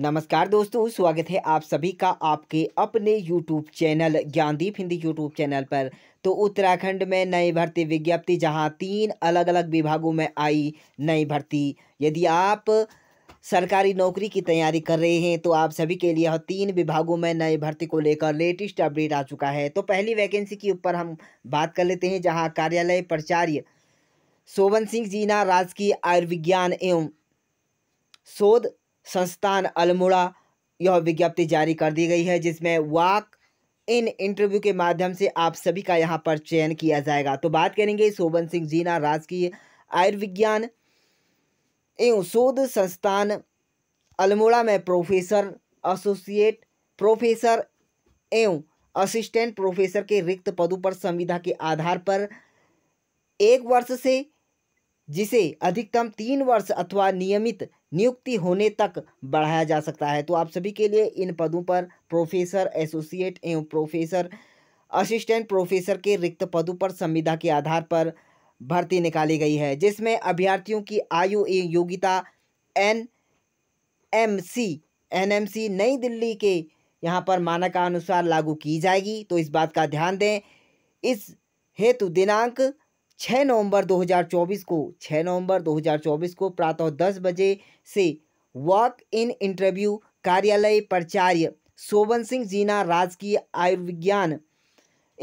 नमस्कार दोस्तों स्वागत है आप सभी का आपके अपने YouTube channel Gyandeep Hindi YouTube channel पर तो उत्तराखंड में नई भर्ती विज्ञप्ति जहां तीन अलग अलग विभागों में आई नई भर्ती यदि आप सरकारी नौकरी की तैयारी कर रहे हैं तो आप सभी के लिए तीन विभागों में नई भर्ती को लेकर लेटेस्ट अपडेट आ चुका है तो पहली वैकेंसी के ऊपर हम बात कर लेते हैं जहाँ कार्यालय प्राचार्य सोवन सिंह जीना राजकीय आयुर्विज्ञान एवं शोध संस्थान अल्मोड़ा यह विज्ञप्ति जारी कर दी गई है जिसमें वाक इन इंटरव्यू के माध्यम से आप सभी का यहाँ पर चयन किया जाएगा तो बात करेंगे शोभन सिंह जीना राजकीय आयुर्विज्ञान एवं शोध संस्थान अल्मोड़ा में प्रोफेसर एसोसिएट प्रोफेसर एवं असिस्टेंट प्रोफेसर के रिक्त पदों पर संविधा के आधार पर एक वर्ष से जिसे अधिकतम तीन वर्ष अथवा नियमित नियुक्ति होने तक बढ़ाया जा सकता है तो आप सभी के लिए इन पदों पर प्रोफेसर एसोसिएट एवं प्रोफेसर असिस्टेंट प्रोफेसर के रिक्त पदों पर संविदा के आधार पर भर्ती निकाली गई है जिसमें अभ्यर्थियों की आयु एवं योग्यता N M C N M C नई दिल्ली के यहाँ पर मानकानुसार लागू की जाएगी तो इस बात का ध्यान दें इस हेतु दिनांक छः नवंबर 2024 को छः नवंबर 2024 को प्रातः दस बजे से वॉक इन इंटरव्यू कार्यालय प्राचार्य शोभन सिंह जीना राजकीय आयुर्विज्ञान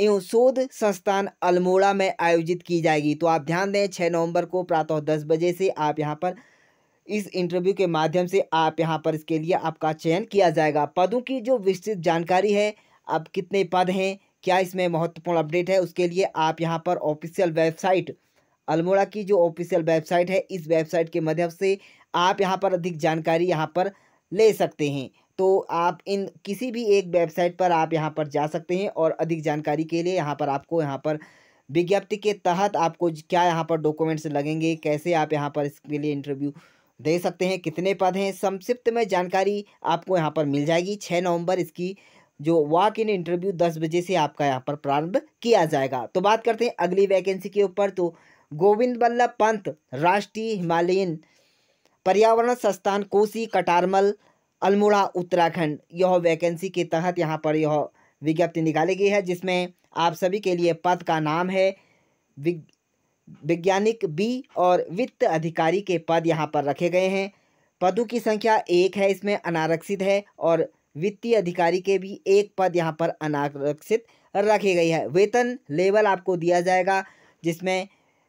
एवं शोध संस्थान अल्मोड़ा में आयोजित की जाएगी तो आप ध्यान दें छः नवंबर को प्रातः दस बजे से आप यहाँ पर इस इंटरव्यू के माध्यम से आप यहाँ पर इसके लिए आपका चयन किया जाएगा पदों की जो विस्तृत जानकारी है अब कितने पद हैं क्या इसमें महत्वपूर्ण अपडेट है उसके लिए आप यहाँ पर ऑफिशियल वेबसाइट अल्मोड़ा की जो ऑफिशियल वेबसाइट है इस वेबसाइट के माध्यम से आप यहाँ पर अधिक जानकारी यहाँ पर ले सकते हैं तो आप इन किसी भी एक वेबसाइट पर आप यहाँ पर जा सकते हैं और अधिक जानकारी के लिए यहाँ पर आपको यहाँ पर विज्ञप्ति के तहत आपको क्या यहाँ पर डॉक्यूमेंट्स लगेंगे कैसे आप यहाँ पर इसके लिए इंटरव्यू दे सकते हैं कितने पद हैं संक्षिप्त में जानकारी आपको यहाँ पर मिल जाएगी छः नवंबर इसकी जो वॉक इन इंटरव्यू दस बजे से आपका यहाँ पर प्रारंभ किया जाएगा तो बात करते हैं अगली वैकेंसी के ऊपर तो गोविंद बल्लभ पंत राष्ट्रीय हिमालयन पर्यावरण संस्थान कोसी कटारमल अल्मोड़ा उत्तराखंड यह वैकेंसी के तहत यहाँ पर यह विज्ञप्ति निकाली गई है जिसमें आप सभी के लिए पद का नाम है वैज्ञानिक बी और वित्त अधिकारी के पद यहाँ पर रखे गए हैं पदों की संख्या एक है इसमें अनारक्षित है और वित्तीय अधिकारी के भी एक पद यहाँ पर अनारक्षित रखी गई है वेतन लेवल आपको दिया जाएगा जिसमें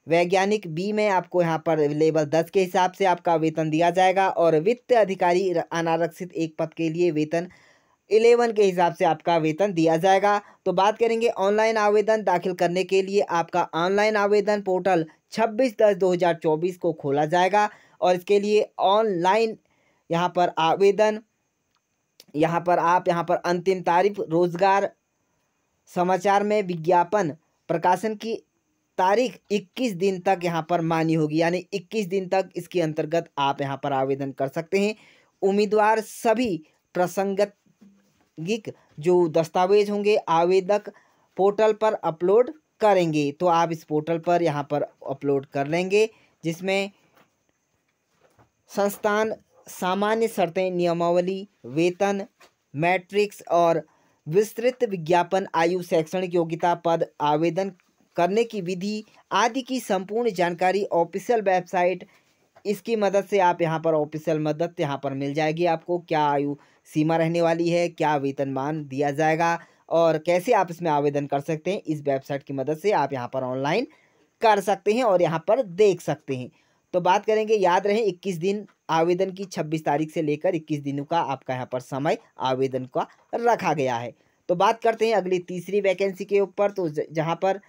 वैज्ञानिक बी में आपको यहाँ पर लेवल दस के हिसाब से आपका वेतन दिया जाएगा और वित्त अधिकारी अनारक्षित एक पद के लिए वेतन इलेवन के हिसाब से आपका वेतन दिया जाएगा तो बात करेंगे ऑनलाइन आवेदन दाखिल करने के लिए आपका ऑनलाइन आवेदन पोर्टल छब्बीस दस दो हज़ार चौबीस को खोला जाएगा और इसके लिए ऑनलाइन यहाँ पर आवेदन यहाँ पर आप यहाँ पर अंतिम तारीफ रोजगार समाचार में विज्ञापन प्रकाशन की तारीख 21 दिन तक यहाँ पर मानी होगी यानी 21 दिन तक इसके अंतर्गत आप यहाँ पर आवेदन कर सकते हैं उम्मीदवार सभी प्रसंगिक जो दस्तावेज होंगे आवेदक पोर्टल पर अपलोड करेंगे तो आप इस पोर्टल पर यहाँ पर अपलोड कर लेंगे जिसमें संस्थान सामान्य शर्तें नियमावली वेतन मैट्रिक्स और विस्तृत विज्ञापन आयु शैक्षणिक योग्यता पद आवेदन करने की विधि आदि की संपूर्ण जानकारी ऑफिशियल वेबसाइट इसकी मदद से आप यहाँ पर ऑफिशियल मदद यहाँ पर मिल जाएगी आपको क्या आयु सीमा रहने वाली है क्या वेतनमान दिया जाएगा और कैसे आप इसमें आवेदन कर सकते हैं इस वेबसाइट की मदद से आप यहाँ पर ऑनलाइन कर सकते हैं और यहाँ पर देख सकते हैं तो बात करेंगे याद रहे इक्कीस दिन आवेदन की छब्बीस तारीख से लेकर इक्कीस दिनों का आपका यहाँ पर समय आवेदन का रखा गया है तो बात करते हैं अगली तीसरी वैकेंसी के ऊपर तो जहाँ पर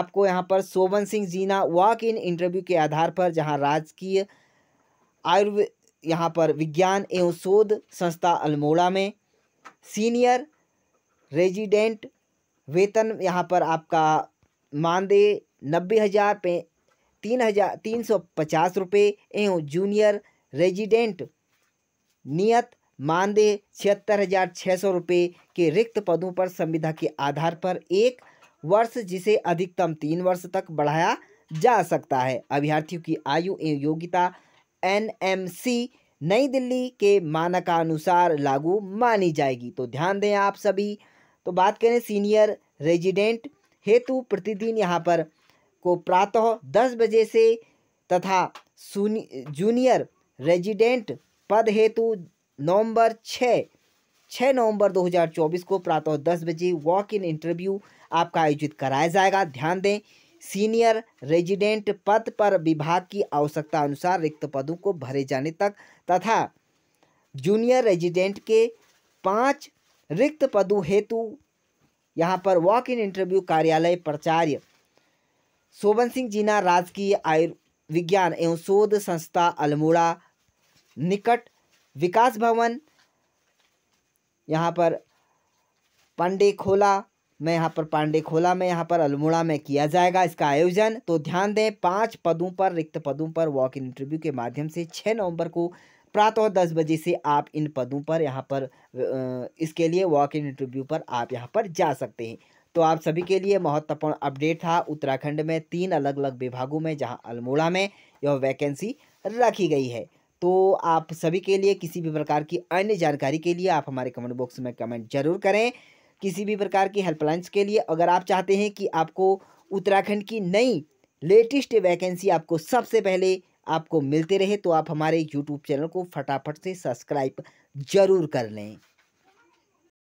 आपको यहाँ पर Shobhan Singh Jeena walk in interview के आधार पर जहाँ राजकीय आयुर्वेद यहाँ पर विज्ञान एवं शोध संस्था अल्मोड़ा में सीनियर रेजिडेंट वेतन यहाँ पर आपका मानदेय नब्बे हज़ार पे तीन हजार तीन सौ पचास रुपये एवं जूनियर रेजिडेंट नियत मानदेय छिहत्तर हजार छः सौ रुपये के रिक्त पदों पर संविधा के आधार पर एक वर्ष जिसे अधिकतम तीन वर्ष तक बढ़ाया जा सकता है अभ्यर्थियों की आयु एवं योग्यता एनएमसी नई दिल्ली के मानकानुसार लागू मानी जाएगी तो ध्यान दें आप सभी तो बात करें सीनियर रेजिडेंट हेतु प्रतिदिन यहाँ पर को प्रातः दस बजे से तथा जूनियर रेजिडेंट पद हेतु नवंबर छः छः नवंबर 2024 को प्रातः दस बजे वॉक इन इंटरव्यू आपका आयोजित कराया जाएगा ध्यान दें सीनियर रेजिडेंट पद पर विभाग की आवश्यकता अनुसार रिक्त पदों को भरे जाने तक तथा जूनियर रेजिडेंट के पाँच रिक्त पदों हेतु यहाँ पर वॉक इन इंटरव्यू कार्यालय प्राचार्य शोभन सिंह जीना राजकीय आयुर्विज्ञान एवं शोध संस्था अल्मोड़ा निकट विकास भवन यहाँ पर पांडे खोला में यहाँ पर पांडे खोला में यहाँ पर अल्मोड़ा में किया जाएगा इसका आयोजन तो ध्यान दें पांच पदों पर रिक्त पदों पर वॉक इन इंटरव्यू के माध्यम से छः नवंबर को प्रातः दस बजे से आप इन पदों पर यहाँ पर इसके लिए वॉक इन इंटरव्यू पर आप यहाँ पर जा सकते हैं तो आप सभी के लिए महत्वपूर्ण अपडेट था उत्तराखंड में तीन अलग अलग विभागों में जहाँ अल्मोड़ा में यह वैकेंसी रखी गई है तो आप सभी के लिए किसी भी प्रकार की अन्य जानकारी के लिए आप हमारे कमेंट बॉक्स में कमेंट जरूर करें किसी भी प्रकार की हेल्पलाइंस के लिए अगर आप चाहते हैं कि आपको उत्तराखंड की नई लेटेस्ट वैकेंसी आपको सबसे पहले आपको मिलते रहे तो आप हमारे यूट्यूब चैनल को फटाफट से सब्सक्राइब जरूर कर लें